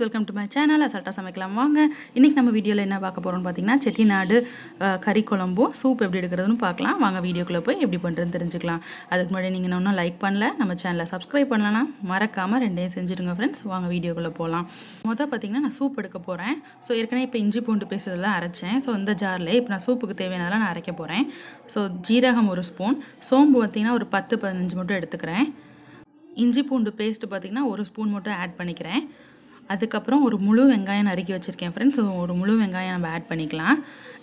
friends welcome to my channel அசால்ட்டாக சமைக்கலாம் வாங்க இன்றைக்கி நம்ம வீடியோவில் என்ன பார்க்க போகிறோம்னு பார்த்தீங்கன்னா செட்டிநாடு கறி குழம்பும் சூப் எப்படி எடுக்கிறதுன்னு பார்க்கலாம் வாங்க வீடியோக்குள்ளே போய் எப்படி பண்ணுறதுன்னு தெரிஞ்சுக்கலாம் அதுக்கு முன்னாடி நீங்கள் இன்னும் லைக் பண்ணல நம்ம சேனலை சப்ஸ்கிரைப் பண்ணலன்னா மறக்காமல் ரெண்டையும் செஞ்சுடுங்க ஃப்ரெண்ட்ஸ் வாங்க வீடியோக்குள்ளே போகலாம் மொதல் பார்த்திங்கன்னா நான் சூப் எடுக்க போகிறேன் ஸோ ஏற்கனவே இப்போ இஞ்சி பூண்டு பேசுறதெல்லாம் அரைச்சேன் ஸோ இந்த ஜாரில் இப்போ நான் சூப்புக்கு தேவையானதெல்லாம் நான் அரைக்க போகிறேன் ஸோ ஜீரகம் ஒரு ஸ்பூன் சோம்பு பார்த்திங்கன்னா ஒரு பத்து பதினஞ்சு மட்டும் எடுத்துக்கிறேன் இஞ்சி பூண்டு பேஸ்ட்டு பார்த்திங்கன்னா ஒரு ஸ்பூன் மட்டும் ஆட் பண்ணிக்கிறேன் அதுக்கப்புறம் ஒரு முழு வெங்காயம் நறுக்கி வச்சுருக்கேன் ஃப்ரெண்ட்ஸ் ஒரு முழு வெங்காயம் நம்ம ஆட் பண்ணிக்கலாம்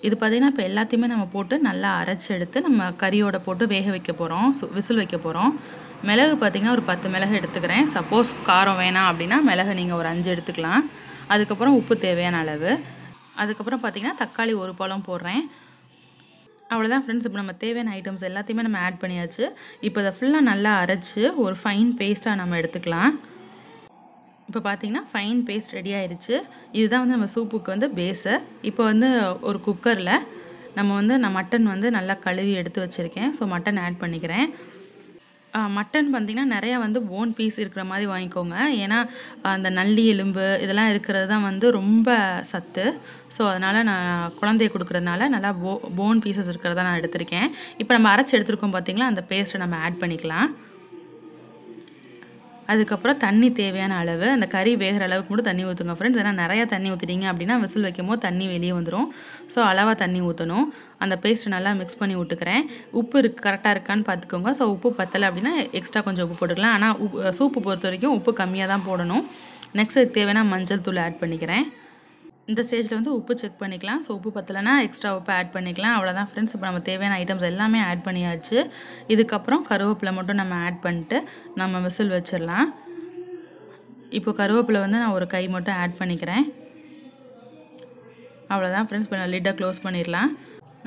இது பார்த்திங்கன்னா இப்போ எல்லாத்தையுமே நம்ம போட்டு நல்லா அரைச்சி எடுத்து நம்ம கறியோட போட்டு வேக வைக்க போகிறோம் விசில் வைக்க போகிறோம் மிளகு பார்த்திங்கன்னா ஒரு பத்து மிளகு எடுத்துக்கிறேன் சப்போஸ் காரம் வேணாம் அப்படின்னா மிளகு நீங்கள் ஒரு அஞ்சு எடுத்துக்கலாம் அதுக்கப்புறம் உப்பு தேவையான அளவு அதுக்கப்புறம் பார்த்திங்கன்னா தக்காளி ஒரு பழம் போடுறேன் அவ்வளோதான் ஃப்ரெண்ட்ஸ் இப்போ நம்ம தேவையான ஐட்டம்ஸ் எல்லாத்தையுமே நம்ம ஆட் பண்ணியாச்சு இப்போ இதை ஃபுல்லாக நல்லா அரைச்சி ஒரு ஃபைன் பேஸ்ட்டாக நம்ம எடுத்துக்கலாம் இப்போ பார்த்தீங்கன்னா ஃபைன் பேஸ்ட் ரெடி ஆயிடுச்சு இதுதான் வந்து நம்ம சூப்புக்கு வந்து பேஸு இப்போ வந்து ஒரு குக்கரில் நம்ம வந்து நான் மட்டன் வந்து நல்லா கழுவி எடுத்து வச்சுருக்கேன் ஸோ மட்டன் ஆட் பண்ணிக்கிறேன் மட்டன் பார்த்திங்கன்னா நிறையா வந்து போன் பீஸ் இருக்கிற மாதிரி வாங்கிக்கோங்க ஏன்னா அந்த நல்லி எலும்பு இதெல்லாம் இருக்கிறது தான் வந்து ரொம்ப சத்து ஸோ அதனால் நான் குழந்தைய கொடுக்குறதுனால நல்லா போ போன் பீசஸ் இருக்கிறத நான் எடுத்திருக்கேன் இப்போ நம்ம அரைச்சி எடுத்துருக்கோம் பார்த்திங்களா அந்த பேஸ்ட்டை நம்ம ஆட் பண்ணிக்கலாம் அதுக்கப்புறம் தண்ணி தேவையான அளவு அந்த கறி வேகிற அளவுக்கு மட்டும் தண்ணி ஊற்றுங்க ஃப்ரெண்ட்ஸ் ஏன்னா நிறையா தண்ணி ஊற்றிட்டீங்க அப்படின்னா விசில் வைக்கும்போது தண்ணி வெளியே வந்துடும் ஸோ அளவாக தண்ணி ஊற்றணும் அந்த பேஸ்ட்டு நல்லா மிக்ஸ் பண்ணி விட்டுக்கிறேன் உப்பு இருக்கு கரெக்டாக இருக்கான்னு பார்த்துக்கோங்க ஸோ உப்பு பத்தலை அப்படின்னா எக்ஸ்ட்ரா கொஞ்சம் உப்பு போட்டுக்கலாம் ஆனால் உப்பு சூப்பு பொறுத்த வரைக்கும் உப்பு கம்மியாக தான் போடணும் நெக்ஸ்ட் தேவைன்னா மஞ்சள் தூள் ஆட் பண்ணிக்கிறேன் இந்த ஸ்டேஜில் வந்து உப்பு செக் பண்ணிக்கலாம் ஸோ உப்பு பத்தலைன்னா எக்ஸ்ட்ரா உப்பு ஆட் பண்ணிக்கலாம் அவ்வளோதான் ஃப்ரெண்ட்ஸ் இப்போ நம்ம தேவையான ஐட்டம்ஸ் எல்லாமே ஆட் பண்ணியாச்சு இதுக்கப்புறம் கருவேப்பிலை மட்டும் நம்ம ஆட் பண்ணிட்டு நம்ம விசில் வச்சிடலாம் இப்போ கருவேப்பிலை வந்து நான் ஒரு கை மட்டும் ஆட் பண்ணிக்கிறேன் அவ்வளோதான் ஃப்ரெண்ட்ஸ் இப்போ நான் லிட்டை க்ளோஸ் பண்ணிடலாம்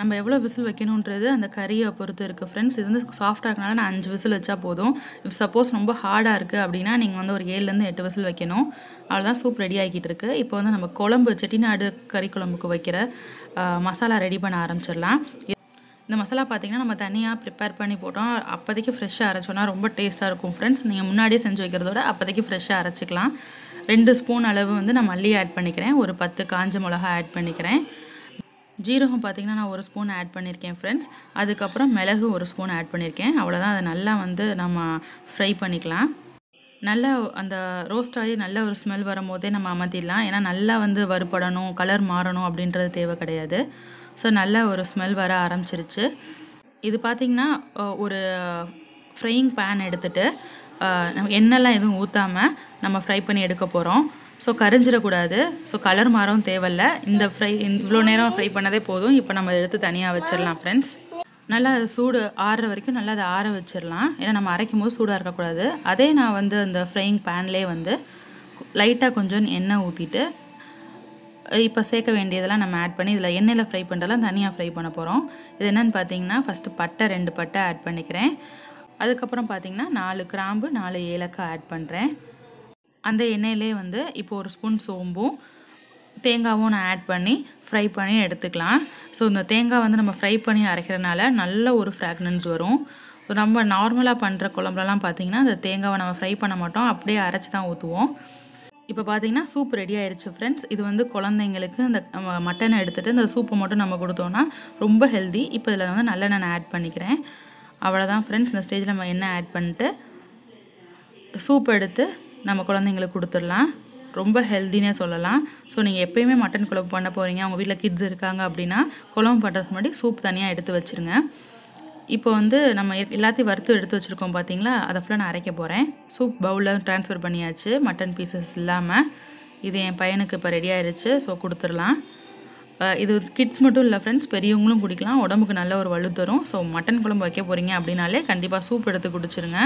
நம்ம எவ்வளோ விசில் வைக்கணுன்றது அந்த கறியை பொறுத்து இருக்குது ஃப்ரெண்ட்ஸ் இது வந்து சாஃப்டாக இருக்கனால நான் அஞ்சு விசில் வச்சா போதும் இஃப் சப்போஸ் ரொம்ப ஹார்டாக இருக்குது அப்படின்னா நீங்கள் வந்து ஒரு ஏழுலேருந்து எட்டு விசில் வைக்கணும் அவ்வளோதான் சூப் ரெடி ஆகிக்கிட்டு இருக்குது இப்போ வந்து நம்ம குழம்பு செட்டிநாடு கறி குழம்புக்கு வைக்கிற மசாலா ரெடி பண்ண ஆரம்பிச்சிடலாம் இந்த மசாலா பார்த்திங்கன்னா நம்ம தனியாக ப்ரிப்பேர் பண்ணி போட்டோம் அப்போதைக்கு ஃப்ரெஷ்ஷாக அரைச்சோன்னா ரொம்ப டேஸ்ட்டாக இருக்கும் ஃப்ரெண்ட்ஸ் நீங்கள் முன்னாடியே செஞ்சு வைக்கிறதோட அப்போதைக்கு ஃப்ரெஷ்ஷாக அரைச்சிக்கலாம் ரெண்டு ஸ்பூன் அளவு வந்து நான் மல்லி ஆட் பண்ணிக்கிறேன் ஒரு பத்து காஞ்ச மிளகா ஆட் பண்ணிக்கிறேன் ஜீரகம் பார்த்திங்கன்னா நான் ஒரு ஸ்பூன் ஆட் பண்ணியிருக்கேன் ஃப்ரெண்ட்ஸ் அதுக்கப்புறம் மிளகு ஒரு ஸ்பூன் ஆட் பண்ணியிருக்கேன் அவ்வளோதான் அதை நல்லா வந்து நம்ம ஃப்ரை பண்ணிக்கலாம் நல்லா அந்த ரோஸ்ட் ஆகி நல்ல ஒரு ஸ்மெல் வரும்போதே நம்ம அமர்த்திடலாம் ஏன்னா நல்லா வந்து வறுபடணும் கலர் மாறணும் அப்படின்றது தேவை கிடையாது ஸோ நல்ல ஒரு ஸ்மெல் வர ஆரம்பிச்சிருச்சு இது பார்த்திங்கன்னா ஒரு ஃப்ரையிங் பேன் எடுத்துகிட்டு எண்ணெய்லாம் எதுவும் ஊற்றாமல் நம்ம ஃப்ரை பண்ணி எடுக்க போகிறோம் ஸோ கரிஞ்சிடக்கூடாது ஸோ கலர் மாறவும் தேவையில்ல இந்த ஃப்ரை இவ்வளோ நேரம் ஃப்ரை பண்ணதே போதும் இப்போ நம்ம எடுத்து தனியாக வச்சிடலாம் ஃப்ரெண்ட்ஸ் நல்லா சூடு ஆறுற வரைக்கும் நல்லா அதை ஆற வச்சிடலாம் ஏன்னா நம்ம அரைக்கும் போது சூடாக இருக்கக்கூடாது அதே நான் வந்து அந்த ஃப்ரையிங் பேன்லேயே வந்து லைட்டாக கொஞ்சம் எண்ணெய் ஊற்றிட்டு இப்போ சேர்க்க வேண்டியதெல்லாம் நம்ம ஆட் பண்ணி இதில் எண்ணெயில் ஃப்ரை பண்ணுறதெல்லாம் தனியாக ஃப்ரை பண்ண போகிறோம் இது என்னென்னு பார்த்தீங்கன்னா ஃபஸ்ட்டு பட்டை ரெண்டு பட்டை ஆட் பண்ணிக்கிறேன் அதுக்கப்புறம் பார்த்தீங்கன்னா நாலு கிராம்பு நாலு ஏலக்காய் ஆட் பண்ணுறேன் அந்த எண்ணெயிலே வந்து இப்போ ஒரு ஸ்பூன் சோம்பும் தேங்காவும் நான் ஆட் பண்ணி ஃப்ரை பண்ணி எடுத்துக்கலாம் ஸோ இந்த தேங்காய் வந்து நம்ம ஃப்ரை பண்ணி அரைக்கிறனால நல்ல ஒரு ஃப்ராக்னன்ஸ் வரும் ஸோ நம்ம நார்மலாக பண்ணுற குழம்புலலாம் பார்த்திங்கன்னா அந்த தேங்காவை நம்ம ஃப்ரை பண்ண மாட்டோம் அப்படியே அரைச்சி தான் ஊற்றுவோம் இப்போ பார்த்தீங்கன்னா சூப் ரெடி ஆயிடுச்சு ஃப்ரெண்ட்ஸ் இது வந்து குழந்தைங்களுக்கு இந்த மட்டனை எடுத்துகிட்டு இந்த சூப்பை மட்டும் நம்ம கொடுத்தோன்னா ரொம்ப ஹெல்தி இப்போ இதில் வந்து நல்லெண்ணெய் நான் ஆட் பண்ணிக்கிறேன் அவ்வளோதான் ஃப்ரெண்ட்ஸ் இந்த ஸ்டேஜில் நம்ம எண்ணெய் ஆட் பண்ணிட்டு சூப் எடுத்து நம்ம குழந்தைங்களுக்கு கொடுத்துடலாம் ரொம்ப ஹெல்த்தினே சொல்லலாம் ஸோ நீங்கள் எப்போயுமே மட்டன் குழம்பு பண்ண போகிறீங்க அவங்க வீட்டில் கிட்ஸ் இருக்காங்க அப்படின்னா குழம்பு பண்ணுறதுக்கு முன்னாடி சூப் தனியாக எடுத்து வச்சுருங்க இப்போ வந்து நம்ம எல்லாத்தையும் வறுத்து எடுத்து வச்சுருக்கோம் பார்த்தீங்களா அதை ஃபுல்லாக நான் அரைக்க போகிறேன் சூப் பவுலில் ட்ரான்ஸ்ஃபர் பண்ணியாச்சு மட்டன் பீசஸ் இல்லாமல் இது என் பையனுக்கு இப்போ ரெடி ஆயிடுச்சு ஸோ கொடுத்துடலாம் இது கிட்ஸ் மட்டும் இல்லை ஃப்ரெண்ட்ஸ் பெரியவங்களும் குடிக்கலாம் உடம்புக்கு நல்ல ஒரு வலு தரும் ஸோ மட்டன் குழம்பு வைக்க போகிறீங்க அப்படின்னாலே கண்டிப்பாக சூப் எடுத்து குடிச்சிருங்க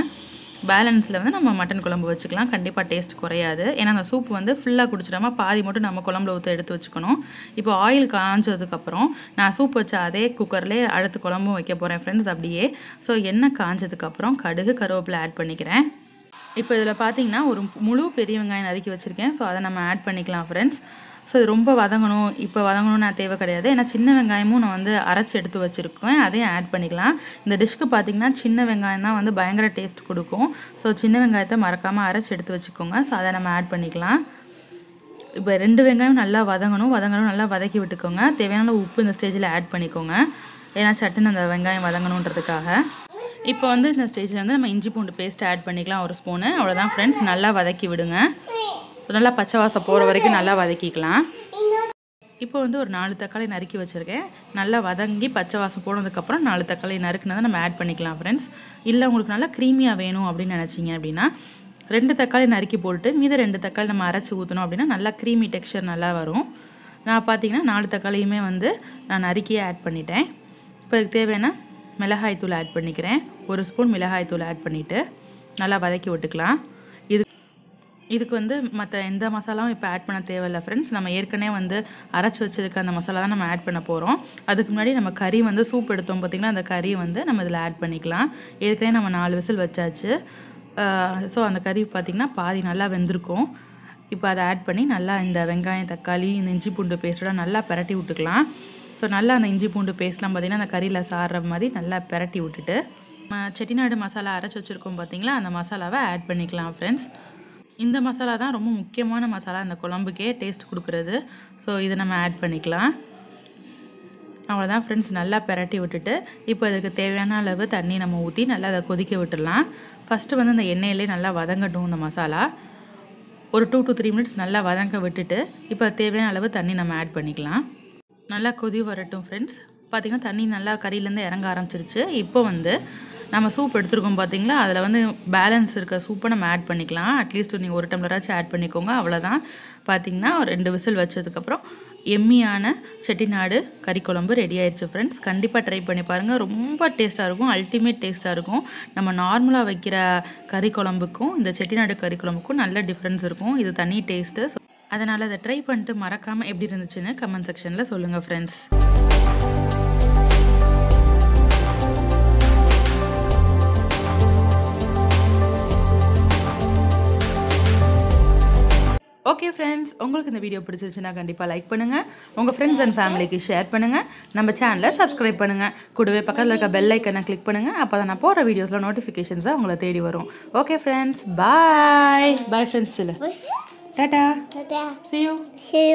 பேலன்ஸில் வந்து நம்ம மட்டன் குழம்பு வச்சுக்கலாம் கண்டிப்பாக டேஸ்ட் குறையாது ஏன்னா அந்த சூப் வந்து ஃபுல்லாக குடிச்சிடாமல் பாதி மட்டும் நம்ம குழம்புல ஊற்ற எடுத்து வச்சுக்கணும் இப்போ ஆயில் காஞ்சதுக்கப்புறம் நான் சூப் வச்ச அதே குக்கர்லேயே அடுத்து குழம்பும் வைக்க போகிறேன் ஃப்ரெண்ட்ஸ் அப்படியே ஸோ எண்ணெய் காஞ்சதுக்கப்புறம் கடுகு கருவேப்பிலை ஆட் பண்ணிக்கிறேன் இப்போ இதில் பார்த்தீங்கன்னா ஒரு முழு பெரிய வெங்காயம் நறுக்கி வச்சுருக்கேன் ஸோ அதை நம்ம ஆட் பண்ணிக்கலாம் ஃப்ரெண்ட்ஸ் ஸோ இது ரொம்ப வதங்கணும் இப்போ வதங்கணும்னு நான் தேவை கிடையாது ஏன்னா சின்ன வெங்காயமும் நான் வந்து அரைச்சி எடுத்து வச்சுருக்கேன் அதையும் ஆட் பண்ணிக்கலாம் இந்த டிஷ்க்கு பார்த்திங்கன்னா சின்ன வெங்காயம் தான் வந்து பயங்கர டேஸ்ட் கொடுக்கும் ஸோ சின்ன வெங்காயத்தை மறக்காமல் அரைச்சி எடுத்து வச்சுக்கோங்க ஸோ அதை நம்ம ஆட் பண்ணிக்கலாம் இப்போ ரெண்டு வெங்காயம் நல்லா வதங்கணும் வதங்கணும் நல்லா வதக்கி விட்டுக்கோங்க தேவையான உப்பு இந்த ஸ்டேஜில் ஆட் பண்ணிக்கோங்க ஏன்னா சட்டுன்னு அந்த வெங்காயம் வதங்கணுன்றதுக்காக இப்போ வந்து இந்த ஸ்டேஜில் வந்து நம்ம இஞ்சி பூண்டு பேஸ்ட் ஆட் பண்ணிக்கலாம் ஒரு ஸ்பூனு அவ்வளோதான் ஃப்ரெண்ட்ஸ் நல்லா வதக்கி விடுங்க நல்லா பச்சை வாசம் போகிற வரைக்கும் நல்லா வதக்கிக்கலாம் இப்போ வந்து ஒரு நாலு தக்காளி நறுக்கி வச்சுருக்கேன் நல்லா வதங்கி பச்சை வாசம் போனதுக்கப்புறம் நாலு தக்காளி நறுக்குனதை நம்ம ஆட் பண்ணிக்கலாம் ஃப்ரெண்ட்ஸ் இல்லை உங்களுக்கு நல்லா க்ரீமியாக வேணும் அப்படின்னு நினச்சிங்க அப்படின்னா ரெண்டு தக்காளி நறுக்கி போட்டு மீத ரெண்டு தக்காளி நம்ம அரைச்சி ஊற்றணும் அப்படின்னா நல்லா க்ரீமி டெக்ஸ்சர் நல்லா வரும் நான் பார்த்தீங்கன்னா நாலு தக்காளியுமே வந்து நான் நறுக்கியே ஆட் பண்ணிட்டேன் இப்போ இதுக்கு தேவையான மிளகாய்த்தூள் ஆட் பண்ணிக்கிறேன் ஒரு ஸ்பூன் மிளகாய்த்தூள் ஆட் பண்ணிவிட்டு நல்லா வதக்கி விட்டுக்கலாம் இதுக்கு வந்து மற்ற எந்த மசாலாவும் இப்போ ஆட் பண்ண தேவையில்லை ஃப்ரெண்ட்ஸ் நம்ம ஏற்கனவே வந்து அரைச்சி வச்சிருக்க அந்த மசாலா தான் நம்ம ஆட் பண்ண போகிறோம் அதுக்கு முன்னாடி நம்ம கறி வந்து சூப் எடுத்தோம் பார்த்திங்கன்னா அந்த கறி வந்து நம்ம இதில் ஆட் பண்ணிக்கலாம் ஏற்கனவே நம்ம நாலு விசில் வச்சாச்சு ஸோ அந்த கறி பார்த்திங்கன்னா பாதி நல்லா வெந்திருக்கும் இப்போ அதை ஆட் பண்ணி நல்லா இந்த வெங்காயம் தக்காளி இந்த இஞ்சி பூண்டு பேஸ்ட்டோட நல்லா பரட்டி விட்டுக்கலாம் ஸோ நல்லா அந்த இஞ்சி பூண்டு பேஸ்ட்லாம் பார்த்திங்கன்னா அந்த கறியில் சாடுற மாதிரி நல்லா பரட்டி விட்டுட்டு செட்டிநாடு மசாலா அரைச்சி வச்சுருக்கோம் பார்த்திங்களா அந்த மசாலாவை ஆட் பண்ணிக்கலாம் ஃப்ரெண்ட்ஸ் இந்த மசாலா தான் ரொம்ப முக்கியமான மசாலா இந்த குழம்புக்கே டேஸ்ட் கொடுக்குறது ஸோ இதை நம்ம ஆட் பண்ணிக்கலாம் அவ்வளோதான் ஃப்ரெண்ட்ஸ் நல்லா பெரட்டி விட்டுட்டு இப்போ இதுக்கு தேவையான அளவு தண்ணி நம்ம ஊற்றி நல்லா அதை கொதிக்க விட்டுடலாம் ஃபஸ்ட்டு வந்து அந்த எண்ணெயிலே நல்லா வதங்கட்டும் இந்த மசாலா ஒரு டூ டு த்ரீ மினிட்ஸ் நல்லா வதங்க விட்டுட்டு இப்போ தேவையான அளவு தண்ணி நம்ம ஆட் பண்ணிக்கலாம் நல்லா கொதி வரட்டும் ஃப்ரெண்ட்ஸ் பார்த்திங்கன்னா தண்ணி நல்லா கறியிலேருந்து இறங்க ஆரம்பிச்சிருச்சு இப்போ வந்து நம்ம சூப் எடுத்துருக்கோம் பார்த்தீங்களா அதில் வந்து பேலன்ஸ் இருக்க சூப்பை நம்ம ஆட் பண்ணிக்கலாம் அட்லீஸ்ட் நீங்கள் ஒரு டம்ளராச்சும் ஆட் பண்ணிக்கோங்க அவ்வளோதான் பார்த்திங்கன்னா ஒரு ரெண்டு விசில் வச்சதுக்கப்புறம் எம்மியான செட்டிநாடு கறி குழம்பு ரெடி ஆயிடுச்சு ஃப்ரெண்ட்ஸ் கண்டிப்பாக ட்ரை பண்ணி பாருங்கள் ரொம்ப டேஸ்ட்டாக இருக்கும் அல்டிமேட் டேஸ்ட்டாக இருக்கும் நம்ம நார்மலாக வைக்கிற கறி குழம்புக்கும் இந்த செட்டிநாடு கறி குழம்புக்கும் நல்ல டிஃப்ரென்ஸ் இருக்கும் இது தனி டேஸ்ட்டு அதனால் அதை ட்ரை பண்ணிட்டு மறக்காமல் எப்படி இருந்துச்சுன்னு கமெண்ட் செக்ஷனில் சொல்லுங்கள் ஃப்ரெண்ட்ஸ் ஃப்ரெண்ட்ஸ் உங்களுக்கு இந்த வீடியோ பிடிச்சிருச்சுன்னா கண்டிப்பாக லைக் பண்ணுங்கள் உங்கள் ஃப்ரெண்ட்ஸ் அண்ட் ஃபேமிலிக்கு ஷேர் பண்ணுங்கள் நம்ம சேனலை சப்ஸ்கிரைப் பண்ணுங்கள் கூடவே பக்கத்தில் இருக்க பெல் ஐக்கனை கிளிக் பண்ணுங்கள் அப்போ தான் நான் போகிற வீடியோஸில் நோட்டிஃபிகேஷன்ஸாக உங்களை தேடி வரும் okay friends bye bye friends இல்லை டாட்டா சியூ சியூ